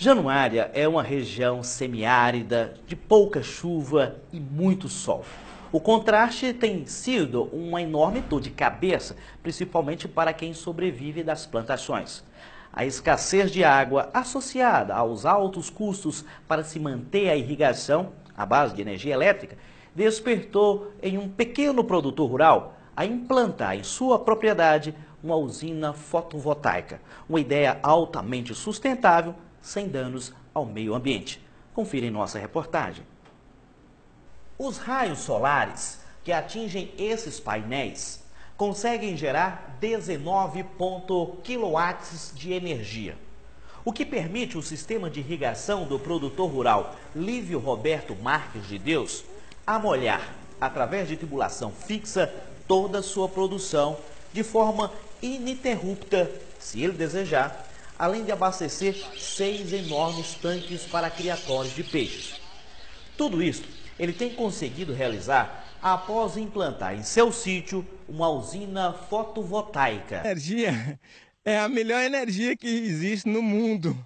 Januária é uma região semiárida, de pouca chuva e muito sol. O contraste tem sido uma enorme dor de cabeça, principalmente para quem sobrevive das plantações. A escassez de água associada aos altos custos para se manter a irrigação, à base de energia elétrica, despertou em um pequeno produtor rural a implantar em sua propriedade uma usina fotovoltaica, uma ideia altamente sustentável sem danos ao meio ambiente. Confira em nossa reportagem. Os raios solares que atingem esses painéis conseguem gerar 19 kW de energia, o que permite o sistema de irrigação do produtor rural Lívio Roberto Marques de Deus molhar, através de tubulação fixa, toda a sua produção de forma ininterrupta, se ele desejar, além de abastecer seis enormes tanques para criatórios de peixes. Tudo isso ele tem conseguido realizar após implantar em seu sítio uma usina fotovoltaica. Energia é a melhor energia que existe no mundo,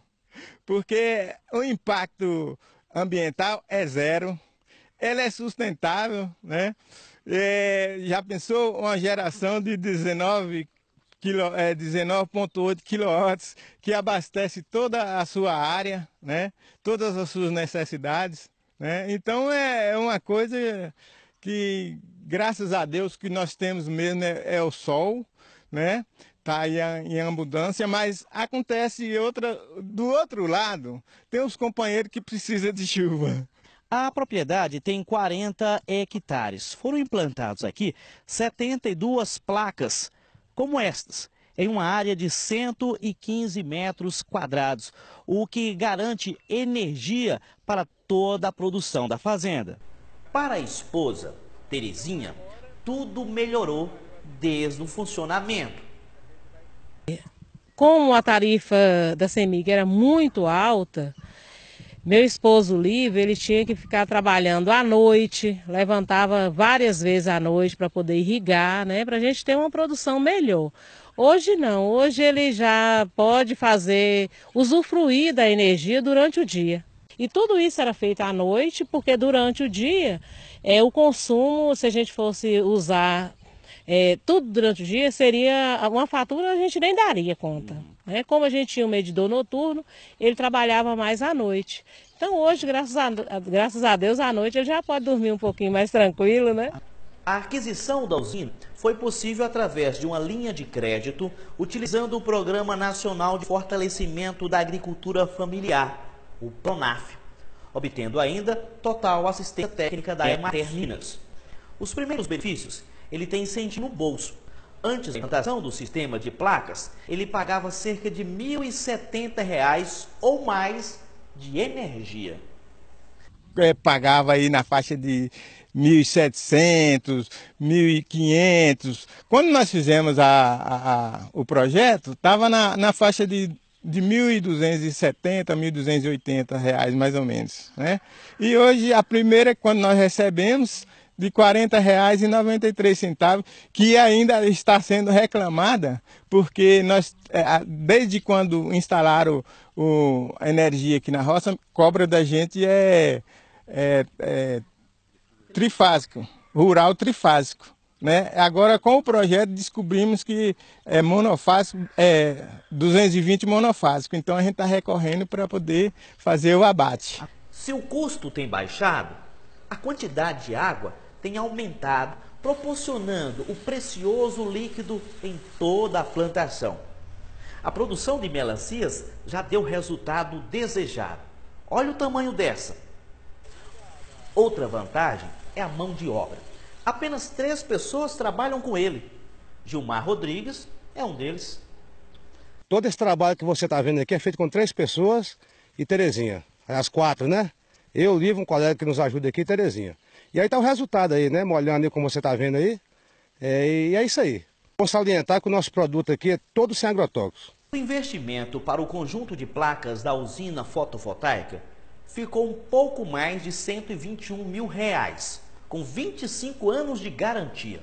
porque o impacto ambiental é zero, ela é sustentável, né? É, já pensou uma geração de 19 é, 19,8 quilowatts que abastece toda a sua área, né? todas as suas necessidades. Né? Então é, é uma coisa que, graças a Deus, que nós temos mesmo é, é o sol, né? Tá aí em abundância, mas acontece outra, do outro lado, tem os companheiros que precisam de chuva. A propriedade tem 40 hectares. Foram implantados aqui 72 placas como estas, em uma área de 115 metros quadrados, o que garante energia para toda a produção da fazenda. Para a esposa, Terezinha, tudo melhorou desde o funcionamento. Como a tarifa da CEMIG era muito alta, meu esposo livre, ele tinha que ficar trabalhando à noite, levantava várias vezes à noite para poder irrigar, né, para a gente ter uma produção melhor. Hoje não, hoje ele já pode fazer, usufruir da energia durante o dia. E tudo isso era feito à noite, porque durante o dia é, o consumo, se a gente fosse usar é, tudo durante o dia, seria uma fatura a gente nem daria conta. Hum. Né? Como a gente tinha um medidor noturno, ele trabalhava mais à noite. Então hoje, graças a, graças a Deus, à noite ele já pode dormir um pouquinho mais tranquilo, né? A aquisição da usina foi possível através de uma linha de crédito utilizando o Programa Nacional de Fortalecimento da Agricultura Familiar, o PRONAF, obtendo ainda total assistência técnica da é. Emater Minas. Os primeiros benefícios ele tem incentivo no bolso. Antes da implantação do sistema de placas, ele pagava cerca de R$ 1.070 ou mais de energia. É, pagava aí na faixa de 1.700, 1.500. Quando nós fizemos a, a, a o projeto, estava na, na faixa de de 1.270, 1.280 reais mais ou menos, né? E hoje a primeira quando nós recebemos de R$ 40,93, que ainda está sendo reclamada, porque nós, é, desde quando instalaram o, a energia aqui na roça, cobra da gente é, é, é trifásico, rural trifásico. Né? Agora, com o projeto, descobrimos que é monofásico, é 220 monofásico. Então, a gente está recorrendo para poder fazer o abate. se o custo tem baixado? a quantidade de água tem aumentado, proporcionando o precioso líquido em toda a plantação. A produção de melancias já deu resultado desejado. Olha o tamanho dessa. Outra vantagem é a mão de obra. Apenas três pessoas trabalham com ele. Gilmar Rodrigues é um deles. Todo esse trabalho que você está vendo aqui é feito com três pessoas e Terezinha. As quatro, né? Eu, Livro, um colega que nos ajuda aqui, Terezinha. E aí está o resultado aí, né? Molhando aí, como você está vendo aí. É, e é isso aí. Vamos salientar que o nosso produto aqui é todo sem agrotóxicos. O investimento para o conjunto de placas da usina fotovoltaica ficou um pouco mais de 121 mil reais, com 25 anos de garantia.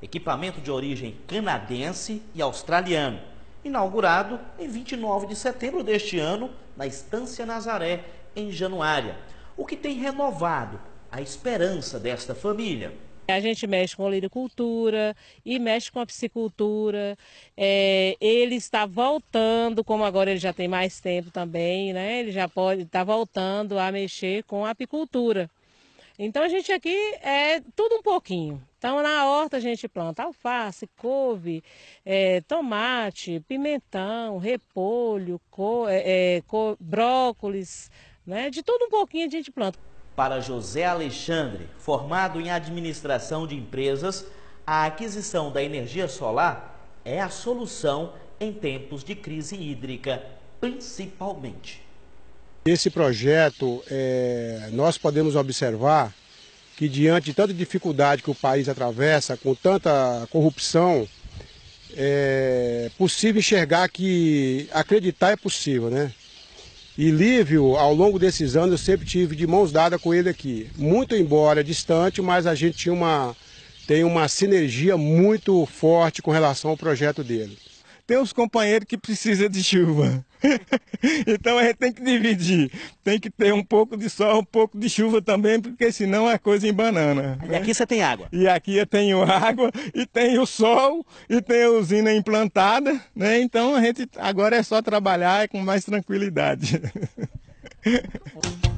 Equipamento de origem canadense e australiano, inaugurado em 29 de setembro deste ano na Estância Nazaré, em Januária o que tem renovado a esperança desta família. A gente mexe com liricultura e mexe com a psicultura. É, ele está voltando, como agora ele já tem mais tempo também, né? Ele já pode estar tá voltando a mexer com a apicultura. Então a gente aqui é tudo um pouquinho. Então na horta a gente planta alface, couve, é, tomate, pimentão, repolho, co, é, é co, brócolis, né? De tudo um pouquinho a gente planta. Para José Alexandre, formado em administração de empresas, a aquisição da energia solar é a solução em tempos de crise hídrica, principalmente. Esse projeto, é, nós podemos observar que, diante de tanta dificuldade que o país atravessa, com tanta corrupção, é possível enxergar que acreditar é possível, né? E Lívio, ao longo desses anos, eu sempre tive de mãos dadas com ele aqui. Muito embora distante, mas a gente tinha uma, tem uma sinergia muito forte com relação ao projeto dele tem os companheiros que precisam de chuva. então a gente tem que dividir. Tem que ter um pouco de sol, um pouco de chuva também, porque senão é coisa em banana. E né? aqui você tem água? E aqui eu tenho água, e tenho sol, e tenho usina implantada, né? Então a gente agora é só trabalhar é com mais tranquilidade.